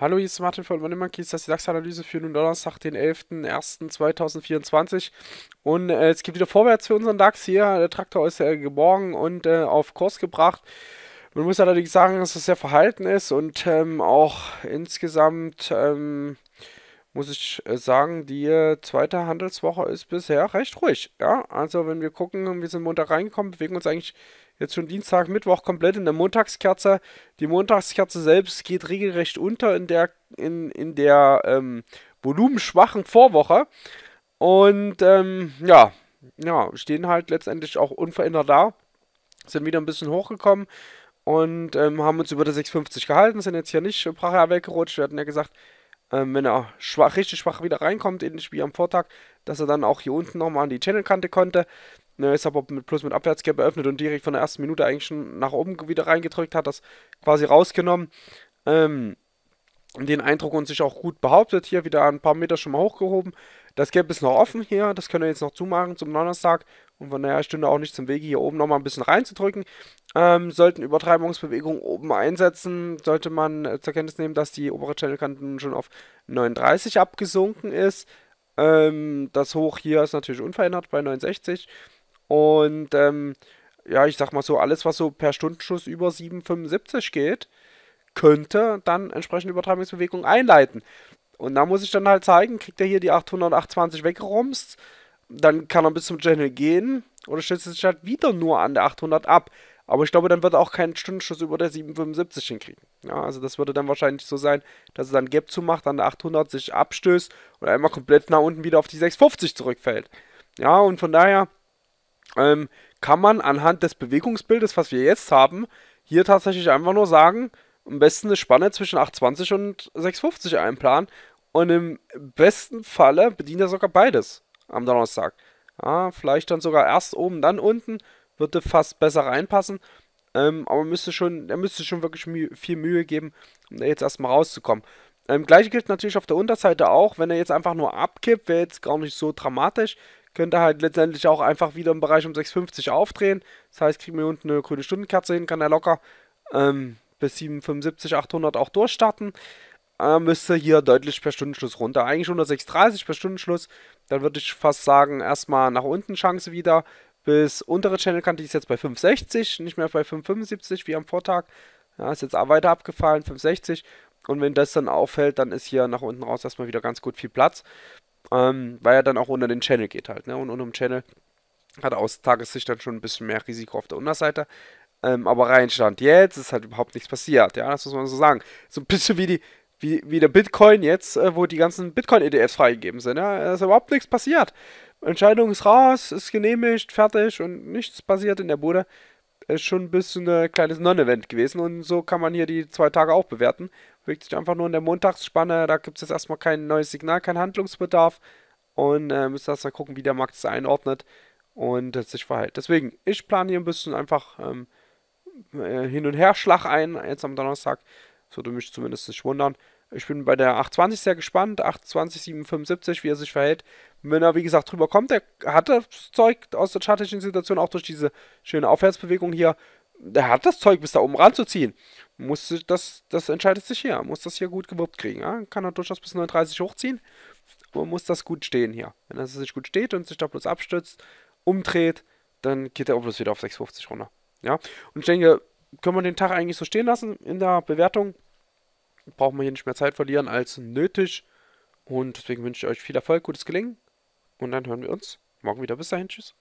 Hallo, hier ist Martin von Money Monkeys, das ist die DAX-Analyse für den Donnerstag, den 11.01.2024. Und äh, es geht wieder vorwärts für unseren DAX hier. Der Traktor ist äh, geborgen und äh, auf Kurs gebracht. Man muss allerdings sagen, dass es das sehr verhalten ist und ähm, auch insgesamt ähm, muss ich äh, sagen, die äh, zweite Handelswoche ist bisher recht ruhig. Ja, also wenn wir gucken, wir sind Montag reingekommen, bewegen uns eigentlich jetzt schon Dienstag, Mittwoch komplett in der Montagskerze. Die Montagskerze selbst geht regelrecht unter in der, in, in der ähm, volumenschwachen Vorwoche. Und ähm, ja, ja, stehen halt letztendlich auch unverändert da. Sind wieder ein bisschen hochgekommen und ähm, haben uns über der 650 gehalten, sind jetzt hier nicht brachial äh, weggerutscht. Wir hatten ja gesagt, ähm, wenn er schwach, richtig schwach wieder reinkommt in das Spiel am Vortag, dass er dann auch hier unten nochmal an die Channelkante konnte. Ne, ist aber mit, plus mit Abwärtsgap eröffnet und direkt von der ersten Minute eigentlich schon nach oben wieder reingedrückt, hat das quasi rausgenommen. Ähm, den Eindruck und sich auch gut behauptet. Hier wieder ein paar Meter schon mal hochgehoben. Das Gelb ist noch offen hier, das können wir jetzt noch zumachen zum Donnerstag. Und von daher stünde auch nichts im Wege, hier oben nochmal ein bisschen reinzudrücken. Ähm, sollten Übertreibungsbewegungen oben einsetzen, sollte man äh, zur Kenntnis nehmen, dass die obere Channelkante nun schon auf 39 abgesunken ist. Ähm, das Hoch hier ist natürlich unverändert bei 69. Und ähm, ja, ich sag mal so, alles was so per Stundenschuss über 7,75 geht, könnte dann entsprechende Übertragungsbewegungen einleiten. Und da muss ich dann halt zeigen, kriegt er hier die 828 weggerumst, dann kann er bis zum Channel gehen oder stellt sich halt wieder nur an der 800 ab. Aber ich glaube, dann wird er auch keinen Stundenschuss über der 775 hinkriegen. Ja, also das würde dann wahrscheinlich so sein, dass er dann Gap zumacht, an der 800 sich abstößt und einmal komplett nach unten wieder auf die 650 zurückfällt. Ja, und von daher ähm, kann man anhand des Bewegungsbildes, was wir jetzt haben, hier tatsächlich einfach nur sagen, am besten eine Spanne zwischen 8,20 und 6,50 einplanen. Und im besten Falle bedient er sogar beides am Donnerstag. Ja, vielleicht dann sogar erst oben, dann unten. Würde fast besser reinpassen. Ähm, aber müsste schon, er müsste schon wirklich mü viel Mühe geben, um da jetzt erstmal rauszukommen. Ähm, Gleich gilt natürlich auf der Unterseite auch, wenn er jetzt einfach nur abkippt, wäre jetzt gar nicht so dramatisch. Könnte halt letztendlich auch einfach wieder im Bereich um 6,50 aufdrehen. Das heißt, kriegen wir unten eine grüne Stundenkerze hin, kann er locker. Ähm, bis 775, 800 auch durchstarten. Äh, müsste hier deutlich per Stundenschluss runter. Eigentlich 136 per Stundenschluss. Dann würde ich fast sagen, erstmal nach unten Chance wieder. Bis untere Channelkante ist jetzt bei 560, nicht mehr bei 575 wie am Vortag. Ja, ist jetzt weiter abgefallen, 560. Und wenn das dann auffällt, dann ist hier nach unten raus erstmal wieder ganz gut viel Platz. Ähm, weil er dann auch unter den Channel geht halt. Ne? Und unter dem Channel hat aus Tagessicht dann schon ein bisschen mehr Risiko auf der Unterseite. Ähm, aber rein stand jetzt ist halt überhaupt nichts passiert. Ja, das muss man so sagen. So ein bisschen wie die. Wie, wie der Bitcoin jetzt, äh, wo die ganzen bitcoin edfs freigegeben sind. Ja, da ist überhaupt nichts passiert. Entscheidung ist raus, ist genehmigt, fertig und nichts passiert in der Bude ist schon ein bisschen ein kleines Non-Event gewesen und so kann man hier die zwei Tage auch bewerten. Wirkt sich einfach nur in der Montagsspanne, da gibt es jetzt erstmal kein neues Signal, kein Handlungsbedarf und äh, müssen erstmal gucken, wie der Markt es einordnet und äh, sich verhält. Deswegen, ich plane hier ein bisschen einfach ähm, äh, hin- und her Schlag ein, jetzt am Donnerstag. Das würde mich zumindest nicht wundern. Ich bin bei der 820 sehr gespannt. 820, 775, wie er sich verhält. Wenn er, wie gesagt, drüber kommt, der hat das Zeug aus der chartischen Situation, auch durch diese schöne Aufwärtsbewegung hier. Der hat das Zeug, bis da oben ranzuziehen. Muss das, das entscheidet sich hier. Muss das hier gut gewuppt kriegen. Ja? Kann er durchaus bis 39 hochziehen. Aber muss das gut stehen hier. Wenn er sich gut steht und sich da bloß abstützt, umdreht, dann geht er auch bloß wieder auf 650 runter. Ja, und ich denke, können wir den Tag eigentlich so stehen lassen in der Bewertung. Brauchen wir hier nicht mehr Zeit verlieren als nötig. Und deswegen wünsche ich euch viel Erfolg, gutes Gelingen. Und dann hören wir uns morgen wieder. Bis dahin, tschüss.